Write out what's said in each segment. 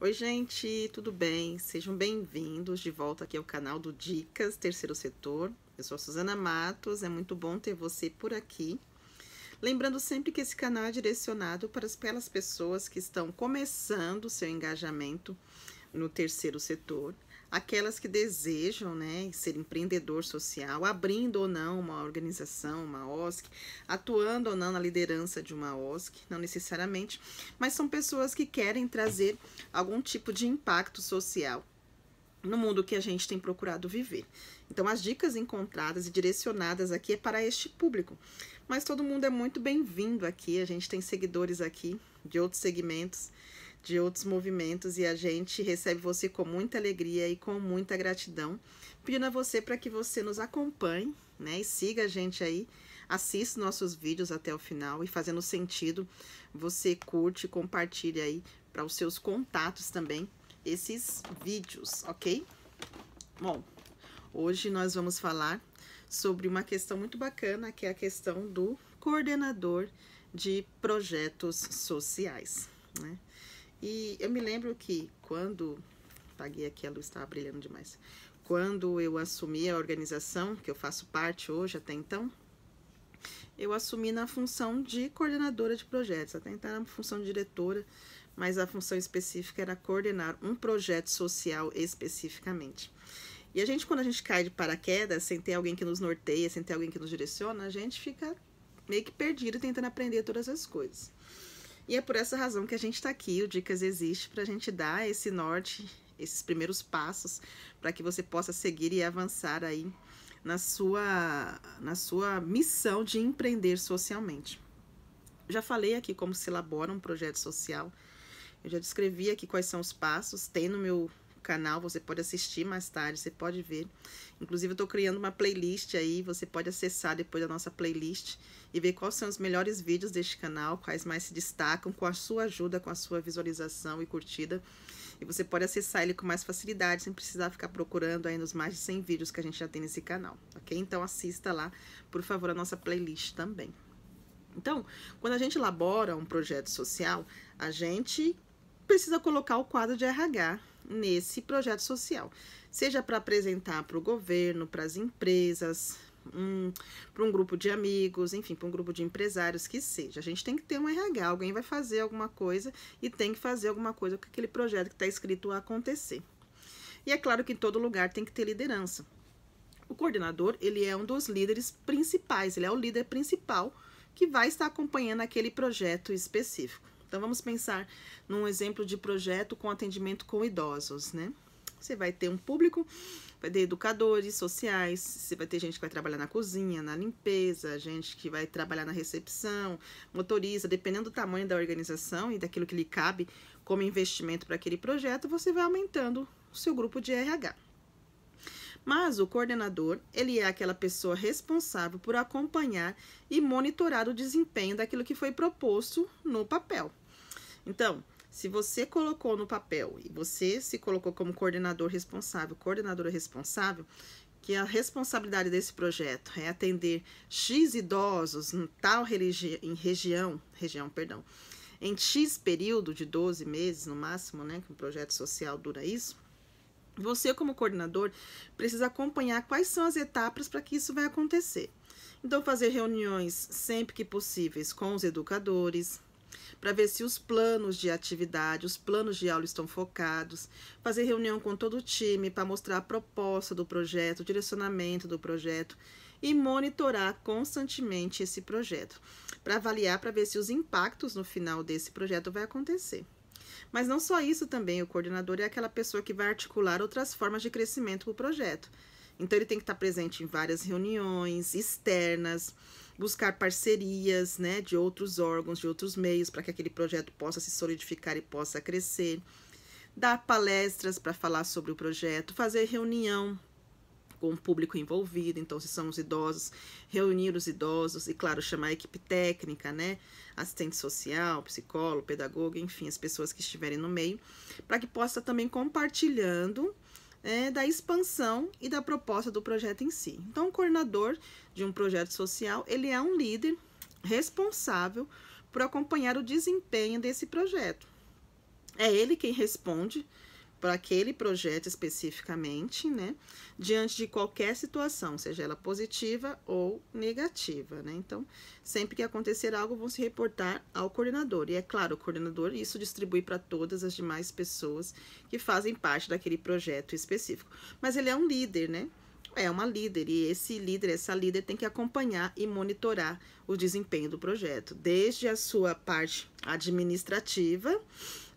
Oi, gente, tudo bem? Sejam bem-vindos de volta aqui ao canal do Dicas Terceiro Setor. Eu sou a Suzana Matos, é muito bom ter você por aqui. Lembrando sempre que esse canal é direcionado para aquelas pessoas que estão começando o seu engajamento no terceiro setor aquelas que desejam né, ser empreendedor social, abrindo ou não uma organização, uma OSC, atuando ou não na liderança de uma OSC, não necessariamente, mas são pessoas que querem trazer algum tipo de impacto social no mundo que a gente tem procurado viver. Então, as dicas encontradas e direcionadas aqui é para este público. Mas todo mundo é muito bem-vindo aqui, a gente tem seguidores aqui de outros segmentos de outros movimentos e a gente recebe você com muita alegria e com muita gratidão, pedindo a você para que você nos acompanhe, né? E siga a gente aí, assista nossos vídeos até o final e fazendo sentido, você curte, compartilha aí para os seus contatos também esses vídeos, ok? Bom, hoje nós vamos falar sobre uma questão muito bacana, que é a questão do coordenador de projetos sociais, né? E eu me lembro que quando. Paguei aqui, a luz estava brilhando demais. Quando eu assumi a organização, que eu faço parte hoje até então, eu assumi na função de coordenadora de projetos. Até então era uma função de diretora, mas a função específica era coordenar um projeto social especificamente. E a gente, quando a gente cai de paraquedas, sem ter alguém que nos norteia, sem ter alguém que nos direciona, a gente fica meio que perdido tentando aprender todas as coisas. E é por essa razão que a gente está aqui, o Dicas existe, para a gente dar esse norte, esses primeiros passos, para que você possa seguir e avançar aí na sua, na sua missão de empreender socialmente. Já falei aqui como se elabora um projeto social, eu já descrevi aqui quais são os passos, tem no meu canal, você pode assistir mais tarde, você pode ver. Inclusive, eu estou criando uma playlist aí, você pode acessar depois a nossa playlist e ver quais são os melhores vídeos deste canal, quais mais se destacam, com a sua ajuda, com a sua visualização e curtida. E você pode acessar ele com mais facilidade, sem precisar ficar procurando aí nos mais de 100 vídeos que a gente já tem nesse canal, ok? Então, assista lá, por favor, a nossa playlist também. Então, quando a gente elabora um projeto social, a gente precisa colocar o quadro de RH nesse projeto social, seja para apresentar para o governo, para as empresas, um, para um grupo de amigos, enfim, para um grupo de empresários, que seja. A gente tem que ter um RH, alguém vai fazer alguma coisa e tem que fazer alguma coisa com aquele projeto que está escrito a acontecer. E é claro que em todo lugar tem que ter liderança. O coordenador, ele é um dos líderes principais, ele é o líder principal que vai estar acompanhando aquele projeto específico. Então vamos pensar num exemplo de projeto com atendimento com idosos, né? Você vai ter um público, vai ter educadores sociais, você vai ter gente que vai trabalhar na cozinha, na limpeza, gente que vai trabalhar na recepção, motorista, dependendo do tamanho da organização e daquilo que lhe cabe como investimento para aquele projeto, você vai aumentando o seu grupo de RH. Mas o coordenador, ele é aquela pessoa responsável por acompanhar e monitorar o desempenho daquilo que foi proposto no papel. Então, se você colocou no papel e você se colocou como coordenador responsável, coordenadora responsável, que a responsabilidade desse projeto é atender X idosos em tal religi em região, região, perdão, em X período de 12 meses no máximo, né, que um projeto social dura isso. Você, como coordenador, precisa acompanhar quais são as etapas para que isso vai acontecer. Então, fazer reuniões sempre que possíveis com os educadores, para ver se os planos de atividade, os planos de aula estão focados, fazer reunião com todo o time para mostrar a proposta do projeto, o direcionamento do projeto e monitorar constantemente esse projeto, para avaliar para ver se os impactos no final desse projeto vai acontecer. Mas não só isso também, o coordenador é aquela pessoa que vai articular outras formas de crescimento para o projeto. Então ele tem que estar tá presente em várias reuniões externas, buscar parcerias né, de outros órgãos, de outros meios, para que aquele projeto possa se solidificar e possa crescer, dar palestras para falar sobre o projeto, fazer reunião com o público envolvido, então se são os idosos, reunir os idosos e claro, chamar a equipe técnica, né, assistente social, psicólogo, pedagogo, enfim, as pessoas que estiverem no meio, para que possa também compartilhando é, da expansão e da proposta do projeto em si. Então, o coordenador de um projeto social, ele é um líder responsável por acompanhar o desempenho desse projeto. É ele quem responde para aquele projeto especificamente, né? Diante de qualquer situação, seja ela positiva ou negativa, né? Então, sempre que acontecer algo, vão se reportar ao coordenador. E é claro, o coordenador isso distribui para todas as demais pessoas que fazem parte daquele projeto específico. Mas ele é um líder, né? é uma líder e esse líder, essa líder tem que acompanhar e monitorar o desempenho do projeto, desde a sua parte administrativa,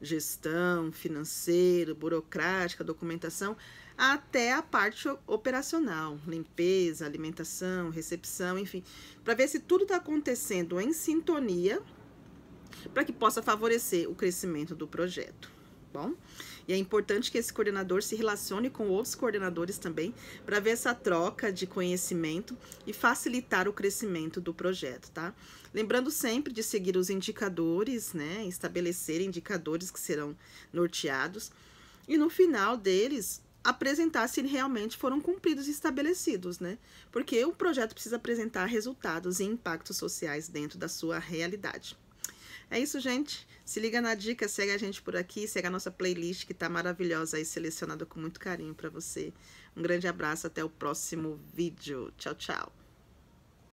gestão, financeiro, burocrática, documentação, até a parte operacional, limpeza, alimentação, recepção, enfim, para ver se tudo está acontecendo em sintonia para que possa favorecer o crescimento do projeto bom? E é importante que esse coordenador se relacione com outros coordenadores também para ver essa troca de conhecimento e facilitar o crescimento do projeto, tá? Lembrando sempre de seguir os indicadores, né? Estabelecer indicadores que serão norteados e no final deles apresentar se realmente foram cumpridos e estabelecidos, né? Porque o projeto precisa apresentar resultados e impactos sociais dentro da sua realidade. É isso, gente. Se liga na dica, segue a gente por aqui, segue a nossa playlist que tá maravilhosa aí, selecionada com muito carinho para você. Um grande abraço, até o próximo vídeo. Tchau, tchau.